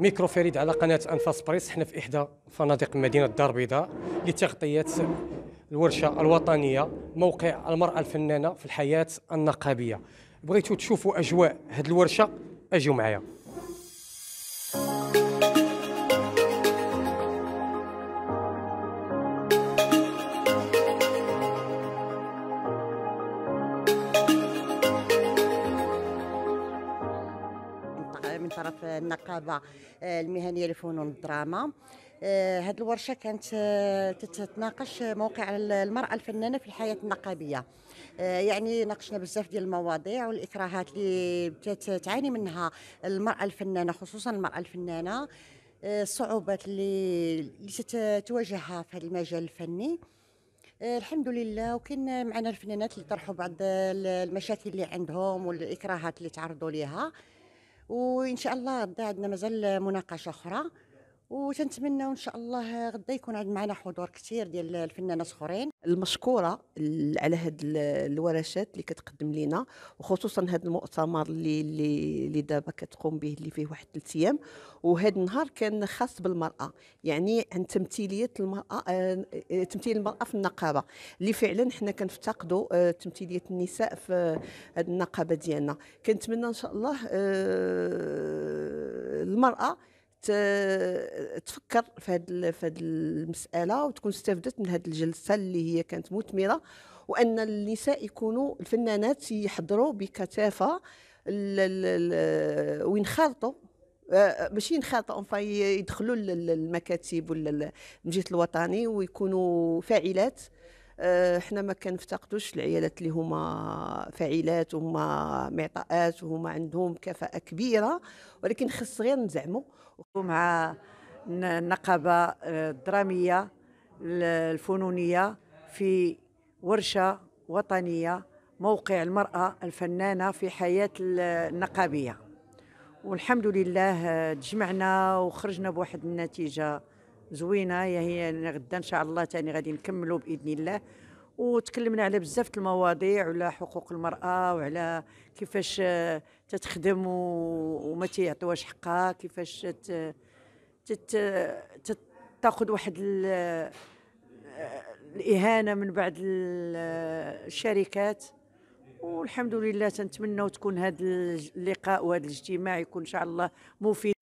ميكرو فريد على قناة أنفاس بريس حنا في إحدى فنادق مدينة الدار البيضاء لتغطية الورشة الوطنية موقع المرأة الفنانة في الحياة النقابية بغيتو تشوفوا أجواء هاد الورشة أجوا معايا من طرف النقابه آه، المهنيه لفنون الدراما آه، هذه الورشه كانت آه، تتناقش موقع المراه الفنانه في الحياه النقابيه يعني ناقشنا بزاف ديال المواضيع والاكراهات اللي تعاني منها المراه الفنانه خصوصا المراه الفنانه الصعوبات اللي اللي تواجهها في هذا المجال الفني الحمد لله وكاين معنا الفنانات اللي طرحوا بعض المشاكل اللي عندهم والاكراهات اللي تعرضوا ليها وان شاء الله عندنا مازال مناقشه اخرى وتنتمنى ان شاء الله غدا يكون عندنا معنا حضور كثير ديال الفنانات اخرين المشكوره على هاد الورشات اللي كتقدم لينا وخصوصا هاد المؤتمر اللي اللي, اللي دابا كتقوم به اللي فيه واحد ثلاث ايام وهاد النهار كان خاص بالمراه يعني عن تمثيليه المراه آه، آه، تمثيل المراه في النقابه اللي فعلا حنا كنفتقدوا آه، تمثيليه النساء في هاد النقابه ديالنا كنتمنى ان شاء الله المراه تفكر في هذه في هذه المساله وتكون استفدت من هذه الجلسه اللي هي كانت مثمره وان النساء يكونوا الفنانات يحضروا بكثافه وينخرطوا آه، آه، ماشي ينخرطوا يدخلوا المكاتب ولا المجلس الوطني ويكونوا فاعلات آه، حنا ما كنفتقدوش العيالات اللي هما فاعلات وهما معطاءات وهما عندهم كفاءه كبيره ولكن خص غير نزعموا مع النقابه الدراميه آه، الفنونيه في ورشه وطنيه موقع المراه الفنانه في حياه النقابيه والحمد لله آه، تجمعنا وخرجنا بواحد النتيجه زوينه هي هي غدا ان شاء الله تاني غادي نكملوا باذن الله وتكلمنا على بزاف المواضيع وعلى حقوق المراه وعلى كيفاش آه، تتخدم وما تيعطيوهاش حقها كيفاش تاخذ واحد آه، الاهانه من بعض آه، الشركات والحمد لله تنتمنى تكون هذا اللقاء وهذا الاجتماع يكون ان شاء الله مفيد